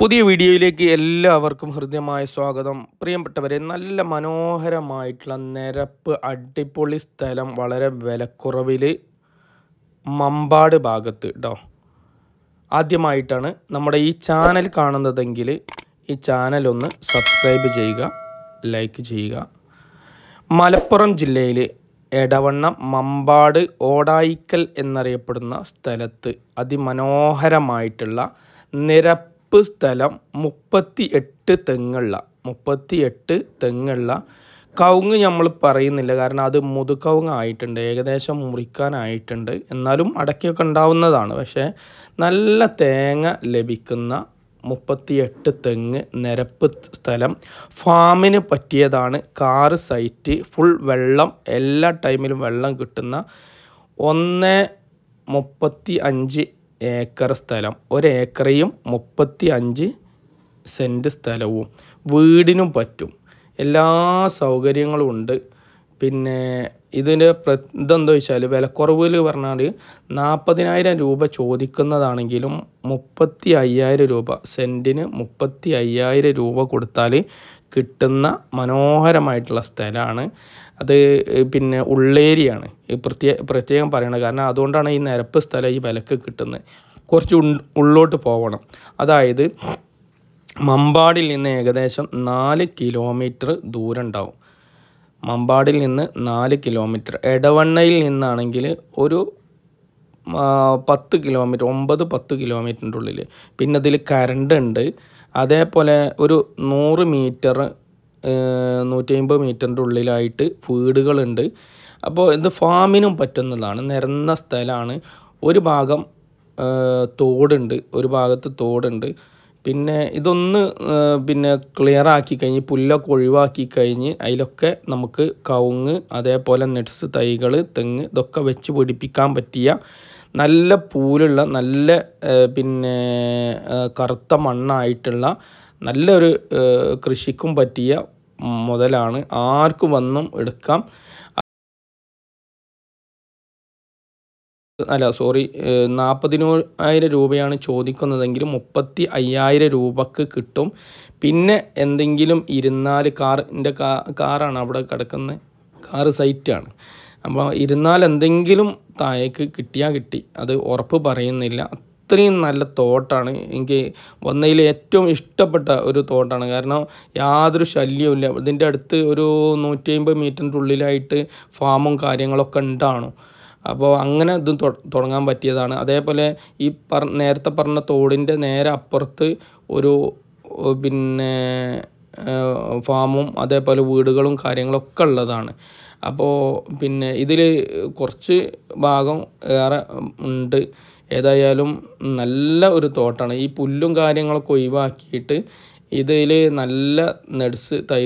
പുതിയ വീഡിയോയിലേക്ക് എല്ലാവർക്കും ഹൃദ്യമായ സ്വാഗതം പ്രിയപ്പെട്ടവരെ നല്ല മനോഹരമായിട്ടുള്ള നിരപ്പ് അടിപൊളി സ്ഥലം വളരെ വിലക്കുറവിൽ മമ്പാട് ഭാഗത്ത് കേട്ടോ ആദ്യമായിട്ടാണ് നമ്മുടെ ഈ ചാനൽ കാണുന്നതെങ്കിൽ ഈ ചാനൽ ഒന്ന് സബ്സ്ക്രൈബ് ചെയ്യുക ലൈക്ക് ചെയ്യുക മലപ്പുറം ജില്ലയിൽ എടവണ്ണം മമ്പാട് ഓടായിക്കൽ എന്നറിയപ്പെടുന്ന സ്ഥലത്ത് അതിമനോഹരമായിട്ടുള്ള നിരപ്പ് നിൽപ്പ് സ്ഥലം മുപ്പത്തി എട്ട് തെങ്ങുള്ള മുപ്പത്തി എട്ട് തെങ്ങുള്ള കവുങ്ങ് നമ്മൾ പറയുന്നില്ല കാരണം അത് മുതുകവുങ്ങ് ആയിട്ടുണ്ട് ഏകദേശം മുറിക്കാനായിട്ടുണ്ട് എന്നാലും അടക്കൊക്കെ ഉണ്ടാവുന്നതാണ് പക്ഷേ നല്ല തേങ്ങ ലഭിക്കുന്ന മുപ്പത്തിയെട്ട് തെങ്ങ് നിരപ്പ് സ്ഥലം ഫാമിന് പറ്റിയതാണ് കാറ് സൈറ്റ് ഫുൾ വെള്ളം എല്ലാ ടൈമിലും വെള്ളം കിട്ടുന്ന ഒന്ന് മുപ്പത്തി അഞ്ച് ഏക്കർ സ്ഥലം ഒരേക്കറയും മുപ്പത്തി അഞ്ച് സെൻറ്റ് സ്ഥലവും വീടിനും പറ്റും എല്ലാ സൗകര്യങ്ങളും ഉണ്ട് പിന്നെ ഇതിൻ്റെ ഇതെന്താ വെച്ചാൽ വിലക്കുറവിൽ പറഞ്ഞാൽ നാൽപ്പതിനായിരം രൂപ ചോദിക്കുന്നതാണെങ്കിലും മുപ്പത്തി അയ്യായിരം രൂപ സെൻറ്റിന് മുപ്പത്തി അയ്യായിരം രൂപ കൊടുത്താൽ കിട്ടുന്ന മനോഹരമായിട്ടുള്ള സ്ഥലമാണ് അത് പിന്നെ ഉള്ളേരിയാണ് പ്രത്യേക പ്രത്യേകം പറയണത് കാരണം അതുകൊണ്ടാണ് ഈ നിരപ്പ് സ്ഥലം ഈ വിലക്ക് കിട്ടുന്നത് കുറച്ച് ഉള്ളോട്ട് പോകണം അതായത് മമ്പാടിൽ നിന്ന് ഏകദേശം നാല് കിലോമീറ്റർ ദൂരം ഉണ്ടാവും മമ്പാടിൽ നിന്ന് നാല് കിലോമീറ്റർ എടവണ്ണയിൽ നിന്നാണെങ്കിൽ ഒരു പത്ത് കിലോമീറ്റർ ഒമ്പത് പത്ത് കിലോമീറ്ററിൻ്റെ ഉള്ളിൽ പിന്നെ അതിൽ കരണ്ട് ഉണ്ട് അതേപോലെ ഒരു നൂറ് മീറ്റർ നൂറ്റി അമ്പത് മീറ്ററിൻ്റെ ഉള്ളിലായിട്ട് വീടുകളുണ്ട് അപ്പോൾ ഇത് ഫാമിനും പറ്റുന്നതാണ് നിരന്ന സ്ഥലമാണ് ഒരു ഭാഗം തോടുണ്ട് ഒരു ഭാഗത്ത് തോടുണ്ട് പിന്നെ ഇതൊന്ന് പിന്നെ ക്ലിയർ ആക്കി കഴിഞ്ഞ് പുല്ലൊക്കെ ഒഴിവാക്കി കഴിഞ്ഞ് അതിലൊക്കെ നമുക്ക് കവുങ്ങ് അതേപോലെ നെട്സ് തൈകൾ തെങ്ങ് ഇതൊക്കെ വെച്ച് പിടിപ്പിക്കാൻ പറ്റിയ നല്ല പൂലുള്ള നല്ല പിന്നെ കറുത്ത മണ്ണായിട്ടുള്ള നല്ലൊരു കൃഷിക്കും പറ്റിയ മുതലാണ് ആർക്കും വന്നും എടുക്കാം അല്ല സോറി നാൽപ്പതിനായിരം രൂപയാണ് ചോദിക്കുന്നതെങ്കിൽ മുപ്പത്തി അയ്യായിരം രൂപക്ക് കിട്ടും പിന്നെ എന്തെങ്കിലും ഇരുന്നാല് കാറിൻ്റെ കാറാണ് അവിടെ കിടക്കുന്നത് കാറ് സൈറ്റാണ് അപ്പോൾ ഇരുന്നാൽ എന്തെങ്കിലും താഴേക്ക് കിട്ടിയാൽ കിട്ടി അത് ഉറപ്പ് പറയുന്നില്ല അത്രയും നല്ല തോട്ടാണ് എനിക്ക് വന്നതിൽ ഏറ്റവും ഇഷ്ടപ്പെട്ട ഒരു തോട്ടാണ് കാരണം യാതൊരു ശല്യവും ഇല്ല ഇതിൻ്റെ അടുത്ത് ഒരു നൂറ്റി അമ്പത് മീറ്ററിൻ്റെ ഉള്ളിലായിട്ട് ഫാമും കാര്യങ്ങളൊക്കെ ഉണ്ടാണോ അപ്പോൾ അങ്ങനെ ഇതും തുടങ്ങാൻ പറ്റിയതാണ് അതേപോലെ ഈ നേരത്തെ പറഞ്ഞ തോടിൻ്റെ നേരെ അപ്പുറത്ത് ഒരു പിന്നെ ഫാമും അതേപോലെ വീടുകളും കാര്യങ്ങളൊക്കെ ഉള്ളതാണ് അപ്പോൾ പിന്നെ ഇതിൽ കുറച്ച് ഭാഗം ഏറെ ഉണ്ട് ഏതായാലും നല്ല ഒരു തോട്ടാണ് ഈ പുല്ലും കാര്യങ്ങളൊക്കെ ഒഴിവാക്കിയിട്ട് ഇതിൽ നല്ല നെഡ്സ് തൈ